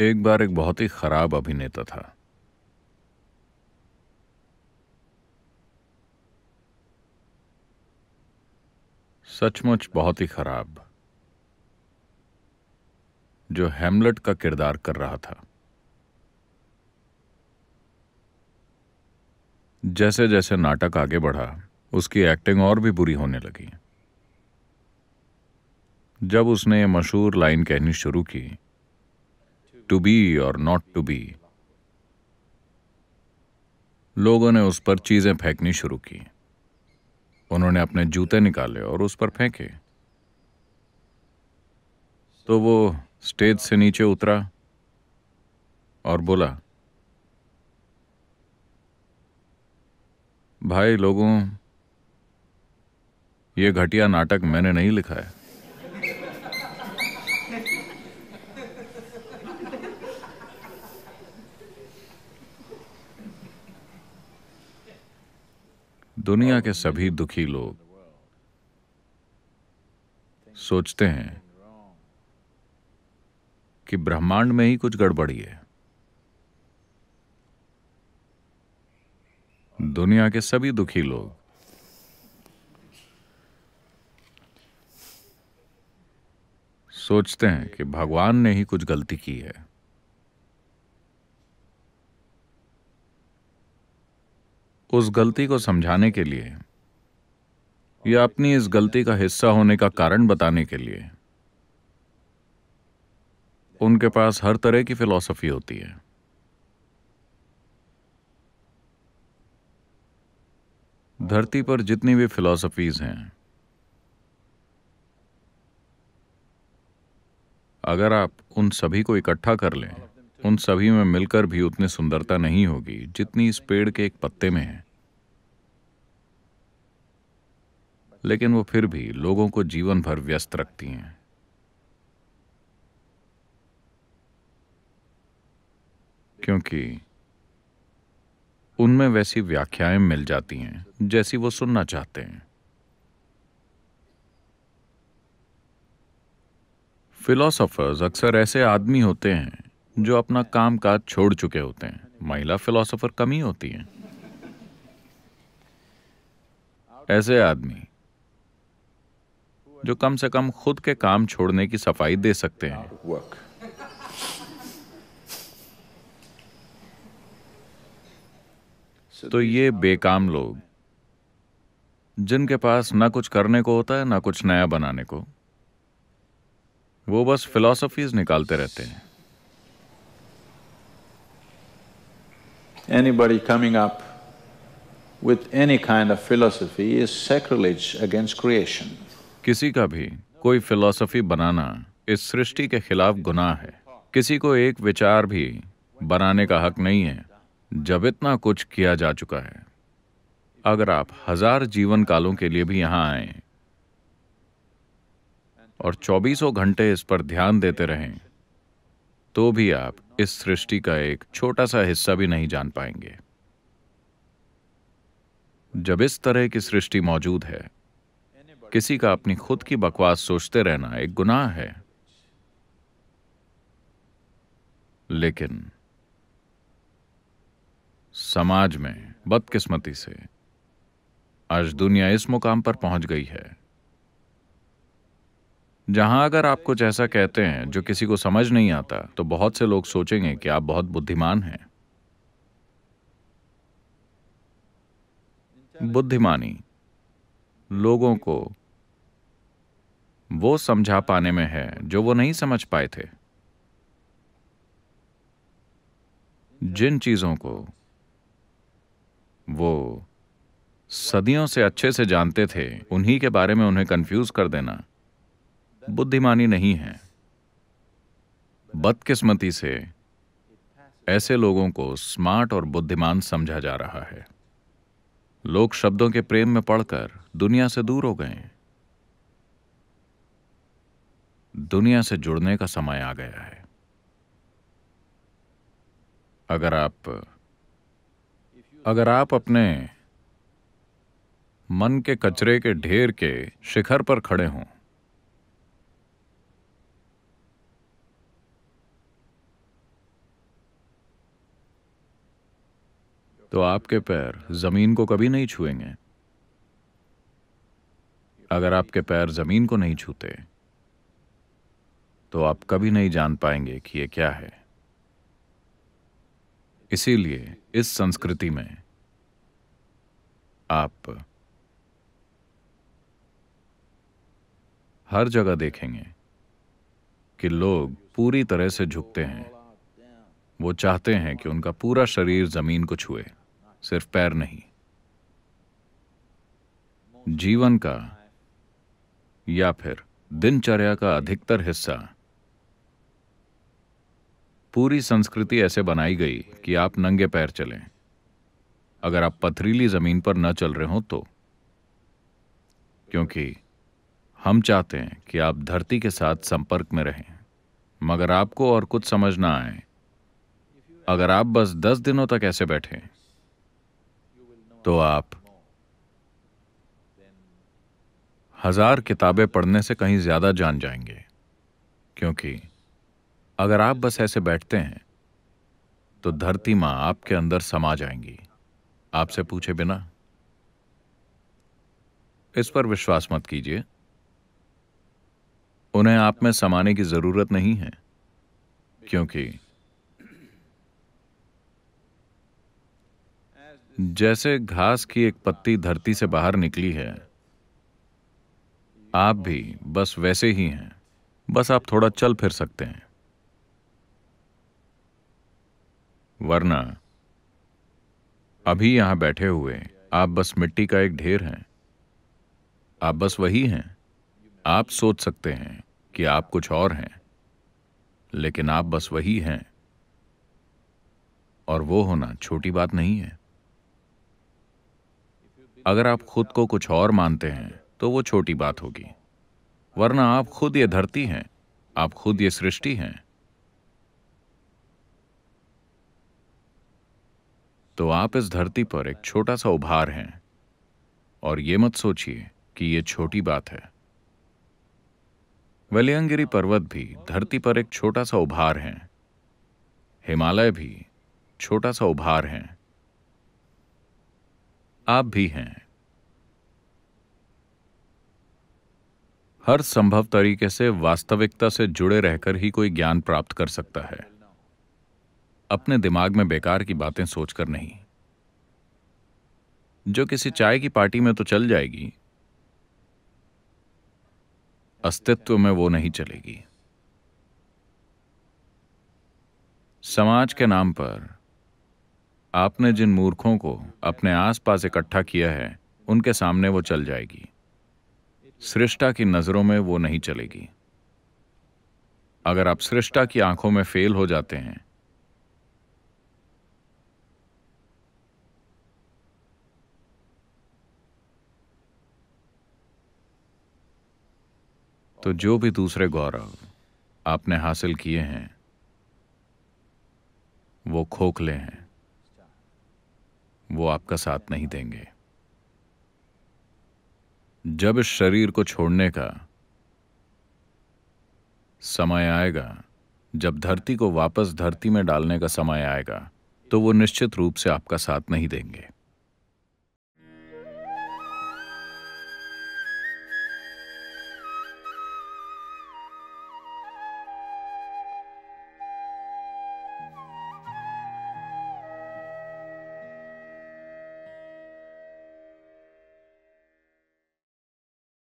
एक बार एक बहुत ही खराब अभिनेता था सचमुच बहुत ही खराब जो हेमलेट का किरदार कर रहा था जैसे जैसे नाटक आगे बढ़ा उसकी एक्टिंग और भी बुरी होने लगी जब उसने मशहूर लाइन कहनी शुरू की टू बी और नॉट टू बी लोगों ने उस पर चीजें फेंकनी शुरू की उन्होंने अपने जूते निकाले और उस पर फेंके तो वो स्टेज से नीचे उतरा और बोला भाई लोगों ये घटिया नाटक मैंने नहीं लिखा है दुनिया के सभी दुखी लोग सोचते हैं कि ब्रह्मांड में ही कुछ गड़बड़ी है दुनिया के सभी दुखी लोग सोचते हैं कि भगवान ने ही कुछ गलती की है उस गलती को समझाने के लिए या अपनी इस गलती का हिस्सा होने का कारण बताने के लिए उनके पास हर तरह की फिलॉसफी होती है धरती पर जितनी भी फिलॉसफीज हैं अगर आप उन सभी को इकट्ठा कर लें उन सभी में मिलकर भी उतनी सुंदरता नहीं होगी जितनी इस पेड़ के एक पत्ते में है लेकिन वो फिर भी लोगों को जीवन भर व्यस्त रखती हैं क्योंकि उनमें वैसी व्याख्याएं मिल जाती हैं जैसी वो सुनना चाहते हैं फिलोसोफर्स अक्सर ऐसे आदमी होते हैं जो अपना काम काज छोड़ चुके होते हैं महिला फिलोसोफर कम ही होती हैं ऐसे आदमी जो कम से कम खुद के काम छोड़ने की सफाई दे सकते हैं तो ये बेकाम लोग जिनके पास ना कुछ करने को होता है ना कुछ नया बनाने को वो बस फिलोसफीज निकालते रहते हैं anybody coming up with any kind of philosophy is sacrilege against creation. किसी का भी कोई फिलॉसफी बनाना इस सृष्टि के खिलाफ गुनाह है किसी को एक विचार भी बनाने का हक नहीं है जब इतना कुछ किया जा चुका है अगर आप हजार जीवन कालों के लिए भी यहां आए और चौबीसों घंटे इस पर ध्यान देते रहें तो भी आप इस सृष्टि का एक छोटा सा हिस्सा भी नहीं जान पाएंगे जब इस तरह की सृष्टि मौजूद है किसी का अपनी खुद की बकवास सोचते रहना एक गुनाह है लेकिन समाज में बदकिस्मती से आज दुनिया इस मुकाम पर पहुंच गई है जहां अगर आप कुछ ऐसा कहते हैं जो किसी को समझ नहीं आता तो बहुत से लोग सोचेंगे कि आप बहुत बुद्धिमान हैं बुद्धिमानी लोगों को वो समझा पाने में है जो वो नहीं समझ पाए थे जिन चीजों को वो सदियों से अच्छे से जानते थे उन्हीं के बारे में उन्हें कंफ्यूज कर देना बुद्धिमानी नहीं है बदकिस्मती से ऐसे लोगों को स्मार्ट और बुद्धिमान समझा जा रहा है लोग शब्दों के प्रेम में पड़कर दुनिया से दूर हो गए दुनिया से जुड़ने का समय आ गया है अगर आप अगर आप अपने मन के कचरे के ढेर के शिखर पर खड़े हों तो आपके पैर जमीन को कभी नहीं छुएंगे अगर आपके पैर जमीन को नहीं छूते तो आप कभी नहीं जान पाएंगे कि ये क्या है इसीलिए इस संस्कृति में आप हर जगह देखेंगे कि लोग पूरी तरह से झुकते हैं वो चाहते हैं कि उनका पूरा शरीर जमीन को छुए सिर्फ पैर नहीं जीवन का या फिर दिनचर्या का अधिकतर हिस्सा पूरी संस्कृति ऐसे बनाई गई कि आप नंगे पैर चलें अगर आप पथरीली जमीन पर न चल रहे हो तो क्योंकि हम चाहते हैं कि आप धरती के साथ संपर्क में रहें मगर आपको और कुछ समझ ना आए अगर आप बस दस दिनों तक ऐसे बैठे तो आप हजार किताबें पढ़ने से कहीं ज़्यादा जान जाएंगे क्योंकि अगर आप बस ऐसे बैठते हैं तो धरती मां आपके अंदर समा जाएंगी आपसे पूछे बिना इस पर विश्वास मत कीजिए उन्हें आप में समाने की जरूरत नहीं है क्योंकि जैसे घास की एक पत्ती धरती से बाहर निकली है आप भी बस वैसे ही हैं बस आप थोड़ा चल फिर सकते हैं वरना अभी यहां बैठे हुए आप बस मिट्टी का एक ढेर हैं आप बस वही हैं आप सोच सकते हैं कि आप कुछ और हैं लेकिन आप बस वही हैं और वो होना छोटी बात नहीं है अगर आप खुद को कुछ और मानते हैं तो वो छोटी बात होगी वरना आप खुद ये धरती हैं आप खुद ये सृष्टि हैं तो आप इस धरती पर एक छोटा सा उभार हैं और ये मत सोचिए कि ये छोटी बात है वलियंगिरी पर्वत भी धरती पर एक छोटा सा उभार है हिमालय भी छोटा सा उभार है आप भी हैं हर संभव तरीके से वास्तविकता से जुड़े रहकर ही कोई ज्ञान प्राप्त कर सकता है अपने दिमाग में बेकार की बातें सोचकर नहीं जो किसी चाय की पार्टी में तो चल जाएगी अस्तित्व में वो नहीं चलेगी समाज के नाम पर आपने जिन मूर्खों को अपने आसपास इकट्ठा किया है उनके सामने वो चल जाएगी सृष्टा की नज़रों में वो नहीं चलेगी अगर आप सृष्टा की आंखों में फेल हो जाते हैं तो जो भी दूसरे गौरव आपने हासिल किए हैं वो खोखले हैं वो आपका साथ नहीं देंगे जब इस शरीर को छोड़ने का समय आएगा जब धरती को वापस धरती में डालने का समय आएगा तो वो निश्चित रूप से आपका साथ नहीं देंगे